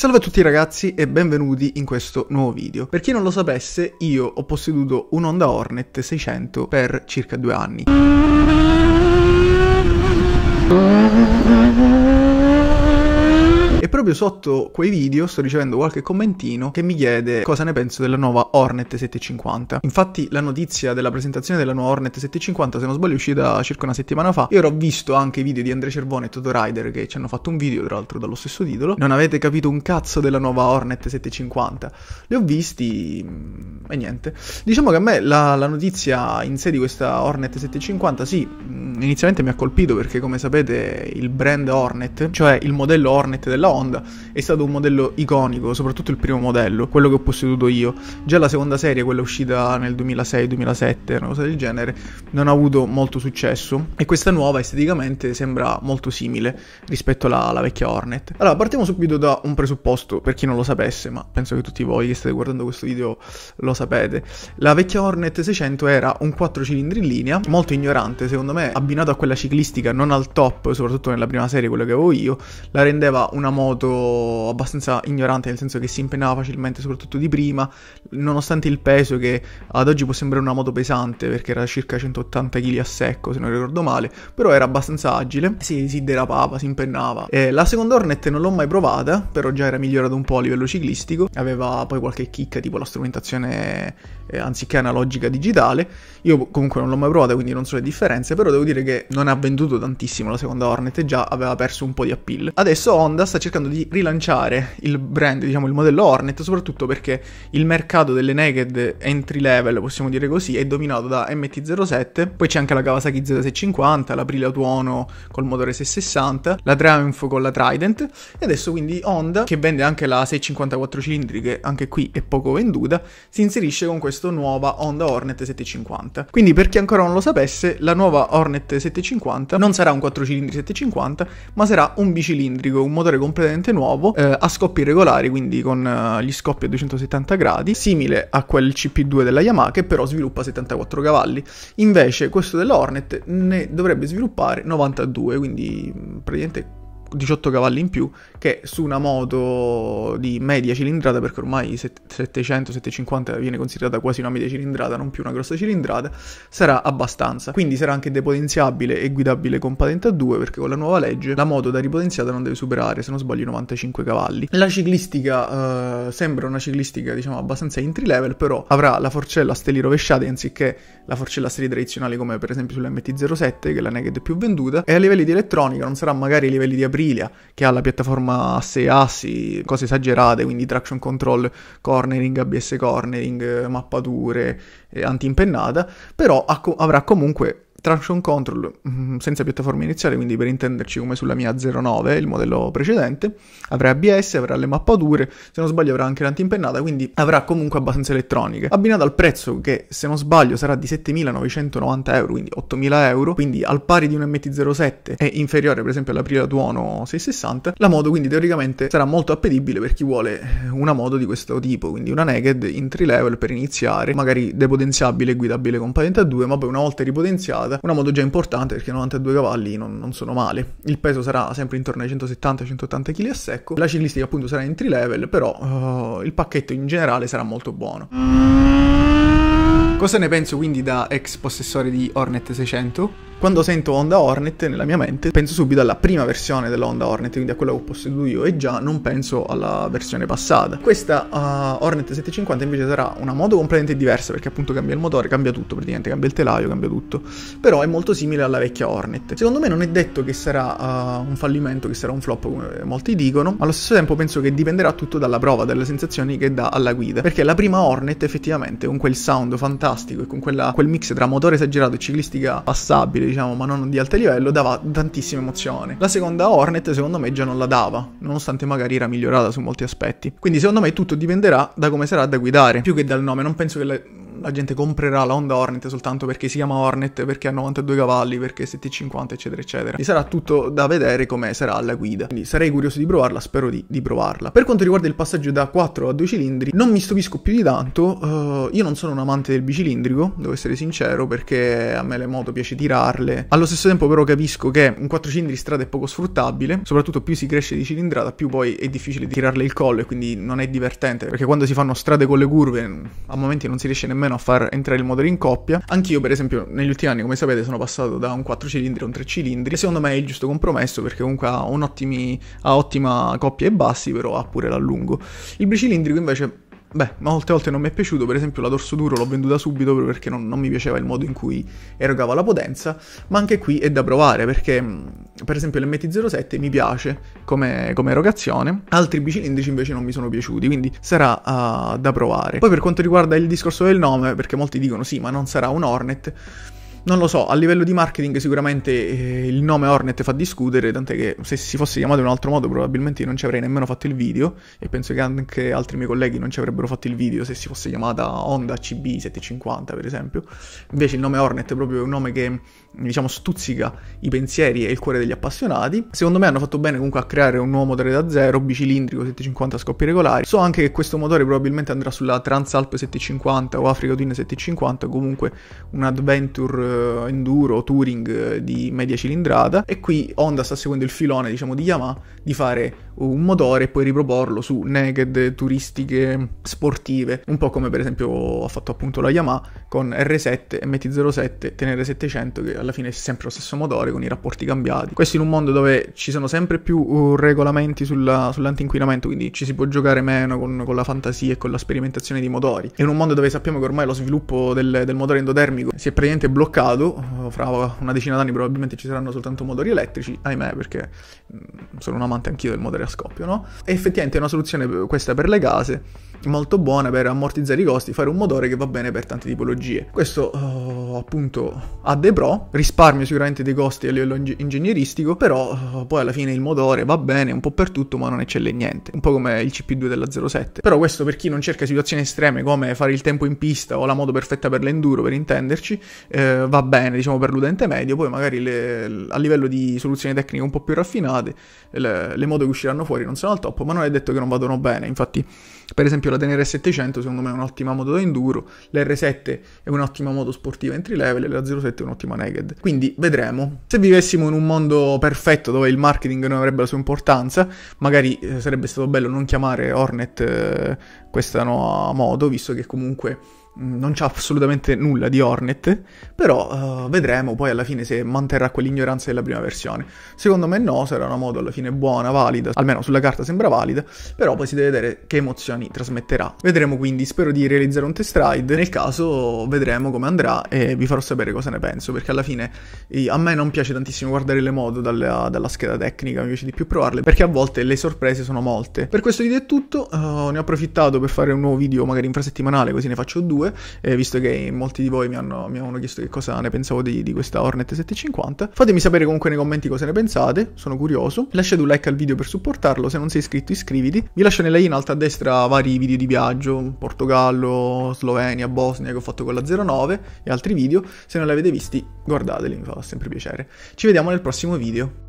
Salve a tutti ragazzi e benvenuti in questo nuovo video. Per chi non lo sapesse, io ho posseduto un Honda Hornet 600 per circa due anni proprio sotto quei video sto ricevendo qualche commentino che mi chiede cosa ne penso della nuova Hornet 750. Infatti la notizia della presentazione della nuova Hornet 750, se non sbaglio, è uscita circa una settimana fa. Io ho visto anche i video di Andrea Cervone e Toto Rider che ci hanno fatto un video, tra l'altro, dallo stesso titolo. Non avete capito un cazzo della nuova Hornet 750. Li ho visti mm, e niente. Diciamo che a me la, la notizia in sé di questa Hornet 750, sì, mm, inizialmente mi ha colpito perché come sapete il brand Hornet, cioè il modello Hornet della Hornet, Honda è stato un modello iconico, soprattutto il primo modello, quello che ho posseduto io. Già la seconda serie, quella uscita nel 2006-2007, una cosa del genere, non ha avuto molto successo e questa nuova esteticamente sembra molto simile rispetto alla, alla vecchia Hornet. Allora, partiamo subito da un presupposto, per chi non lo sapesse, ma penso che tutti voi che state guardando questo video lo sapete. La vecchia Hornet 600 era un 4 cilindri in linea, molto ignorante secondo me, abbinato a quella ciclistica non al top, soprattutto nella prima serie, quella che avevo io, la rendeva una moto modo abbastanza ignorante, nel senso che si impennava facilmente, soprattutto di prima, nonostante il peso che ad oggi può sembrare una moto pesante, perché era circa 180 kg a secco, se non ricordo male, però era abbastanza agile, si, si derapava, si impennava. Eh, la seconda Hornet non l'ho mai provata, però già era migliorata un po' a livello ciclistico, aveva poi qualche chicca, tipo la strumentazione eh, anziché analogica digitale, io comunque non l'ho mai provata, quindi non so le differenze, però devo dire che non ha venduto tantissimo la seconda Hornet, già aveva perso un po' di appeal. Adesso Honda sta cercando cercando di rilanciare il brand, diciamo il modello Hornet, soprattutto perché il mercato delle naked entry level, possiamo dire così, è dominato da MT-07, poi c'è anche la Kawasaki Z650, l'Aprile Autuono col motore 660, la Triumph con la Trident e adesso quindi Honda, che vende anche la 654 cilindri, che anche qui è poco venduta, si inserisce con questa nuova Honda Hornet 750. Quindi per chi ancora non lo sapesse, la nuova Hornet 750 non sarà un 4 cilindri 750, ma sarà un bicilindrico, un motore completamente completamente nuovo eh, a scoppi regolari, quindi con eh, gli scoppi a 270 gradi, simile a quel CP2 della Yamaha che però sviluppa 74 cavalli. Invece questo della Hornet ne dovrebbe sviluppare 92, quindi mm, praticamente 18 cavalli in più che su una moto di media cilindrata, perché ormai 700-750 viene considerata quasi una media cilindrata, non più una grossa cilindrata, sarà abbastanza. Quindi sarà anche depotenziabile e guidabile con patente a 2, perché con la nuova legge la moto da ripotenziata non deve superare, se non sbaglio, 95 cavalli. La ciclistica eh, sembra una ciclistica, diciamo, abbastanza entry level, però avrà la forcella a steli rovesciate anziché la forcella a steli tradizionali come per esempio sull'MT07, che è la Naked più venduta, e a livelli di elettronica non sarà magari i livelli di apertura Aprilia, che ha la piattaforma a 6 assi, cose esagerate, quindi traction control, cornering, ABS cornering, mappature, eh, anti-impennata, però ha, avrà comunque Traction Control mm, senza piattaforma iniziale, quindi per intenderci come sulla mia 09, il modello precedente, avrà ABS, avrà le mappature, se non sbaglio avrà anche l'antimpennata, quindi avrà comunque abbastanza elettroniche. Abbinato al prezzo che se non sbaglio sarà di 7.990 euro, quindi 8.000 euro, quindi al pari di un MT-07 e inferiore per esempio all'Aprilia Tuono 660, la moto quindi teoricamente sarà molto appetibile per chi vuole una moto di questo tipo, quindi una Naked in 3 level per iniziare, magari depotenziabile e guidabile con patente a 2, ma poi una volta ripotenziata puntata. Una moto già importante perché 92 cavalli non, non sono male. Il peso sarà sempre intorno ai 170-180 kg a secco. La ciclistica appunto sarà entry level, però uh, il pacchetto in generale sarà molto buono. Cosa ne penso quindi da ex possessore di Hornet 600? Quando sento Honda Hornet nella mia mente penso subito alla prima versione della Honda Hornet, quindi a quella che possedo io e già non penso alla versione passata. Questa uh, Hornet 750 invece sarà una moto completamente diversa perché appunto cambia il motore, cambia tutto praticamente, cambia il telaio, cambia tutto, però è molto simile alla vecchia Hornet. Secondo me non è detto che sarà uh, un fallimento, che sarà un flop come molti dicono, ma allo stesso tempo penso che dipenderà tutto dalla prova, dalle sensazioni che dà alla guida, perché la prima Hornet effettivamente con quel sound fantastico e con quella, quel mix tra motore esagerato e ciclistica passabile diciamo, ma non di alto livello, dava tantissima emozione. La seconda Hornet, secondo me, già non la dava, nonostante magari era migliorata su molti aspetti. Quindi, secondo me, tutto dipenderà da come sarà da guidare, più che dal nome. Non penso che la, la gente comprerà la Honda Hornet soltanto perché si chiama Hornet, perché ha 92 cavalli, perché st eccetera eccetera. E sarà tutto da vedere come sarà la guida. Quindi sarei curioso di provarla, spero di, di, provarla. Per quanto riguarda il passaggio da 4 a 2 cilindri, non mi stupisco più di tanto, uh, io non sono un amante del bicilindrico, devo essere sincero, perché a me le moto piace tirarle. Allo stesso tempo però capisco che un 4 cilindri strada è poco sfruttabile, soprattutto più si cresce di cilindrata, più poi è difficile tirarle il collo e quindi non è divertente, perché quando si fanno strade con le curve mm, a momenti non si riesce nemmeno meno a far entrare il modello in coppia. Anch'io, per esempio, negli ultimi anni, come sapete, sono passato da un 4 cilindri a un 3 cilindri. Secondo me è il giusto compromesso perché comunque ha, ottimi, ha ottima coppia e bassi, però ha pure l'allungo. Il bicilindrico invece Beh, molte volte non mi è piaciuto, per esempio la dorso duro l'ho venduta subito proprio perché non, non, mi piaceva il modo in cui erogava la potenza, ma anche qui è da provare perché mm, per esempio l'MT07 mi piace come, come erogazione, altri bicilindrici invece non mi sono piaciuti, quindi sarà uh, da provare. Poi per quanto riguarda il discorso del nome, perché molti dicono sì, ma non sarà un Hornet, non lo so, a livello di marketing sicuramente eh, il nome Hornet fa discutere, tant'è che se si fosse chiamato in un altro modo probabilmente non ci avrei nemmeno fatto il video e penso che anche altri miei colleghi non ci avrebbero fatto il video se si fosse chiamata Honda CB750 per esempio. Invece il nome Hornet è proprio un nome che diciamo stuzzica i pensieri e il cuore degli appassionati. Secondo me hanno fatto bene comunque a creare un nuovo motore da zero, bicilindrico 750 a scoppi regolari. So anche che questo motore probabilmente andrà sulla Transalp 750 o Africa Twin 750, comunque un adventure eh, enduro, touring eh, di media cilindrata e qui Honda sta seguendo il filone diciamo di Yamaha di fare un motore e poi riproporlo su naked turistiche sportive, un po' come per esempio ha fatto appunto la Yamaha con R7, MT-07, TNR700 che alla fine è sempre lo stesso motore con i rapporti cambiati. Questo in un mondo dove ci sono sempre più uh, regolamenti sulla, sull'antinquinamento, quindi ci si può giocare meno con, con, la fantasia e con la sperimentazione di motori. In un mondo dove sappiamo che ormai lo sviluppo del, del motore endotermico si è praticamente bloccato, uh, fra una decina d'anni probabilmente ci saranno soltanto motori elettrici, ahimè perché mm, sono un amante anch'io del motore a scoppio, no? E effettivamente è una soluzione eh, questa per le case molto buona per ammortizzare i costi, fare un motore che va bene per tante tipologie. Questo uh, appunto ha dei pro, risparmio sicuramente dei costi a livello ing- ingegneristico, però uh, poi alla fine il motore va bene un po' per tutto, ma non eccelle in niente, un po' come il CP2 della 07. Però questo per chi non cerca situazioni estreme come fare il tempo in pista o la moto perfetta per l'enduro, per intenderci, eh, va bene, diciamo, per l'utente medio, poi magari le, a livello di soluzioni tecniche un po' più raffinate, le, le moto che usciranno fuori non sono al top, ma non è detto che non vadano bene, infatti per esempio la Tenere 700 secondo me è un'ottima moto da enduro, l'R7 è un'ottima moto sportiva entry level e la 07 è un'ottima naked. Quindi vedremo. Se vivessimo in un mondo perfetto dove il marketing non avrebbe la sua importanza, magari eh, sarebbe stato bello non chiamare Hornet eh, questa nuova moto, visto che comunque Mm, non c'ha assolutamente nulla di Hornet, però uh, vedremo poi alla fine se manterrà quell'ignoranza della prima versione. Secondo me no, sarà una moto alla fine buona, valida, almeno sulla carta sembra valida, però poi si deve vedere che emozioni trasmetterà. Vedremo quindi, spero di realizzare un test ride, nel caso vedremo come andrà e vi farò sapere cosa ne penso, perché alla fine a me non piace tantissimo guardare le moto dalla, dalla scheda tecnica, mi piace di più provarle, perché a volte le sorprese sono molte. Per questo video è tutto, uh, ne ho approfittato per fare un nuovo video magari infrasettimanale, così ne faccio due, 2, eh, visto che molti di voi mi, hanno, mi avevano chiesto che cosa ne pensavo di, di, questa Hornet 750. Fatemi sapere comunque nei commenti cosa ne pensate, sono curioso. Lasciate un like al video per supportarlo, se non sei iscritto iscriviti. Vi lascio nella in alto a destra vari video di viaggio, Portogallo, Slovenia, Bosnia che ho fatto con la 09 e altri video. Se non li avete visti guardateli, mi fa sempre piacere. Ci vediamo nel prossimo video.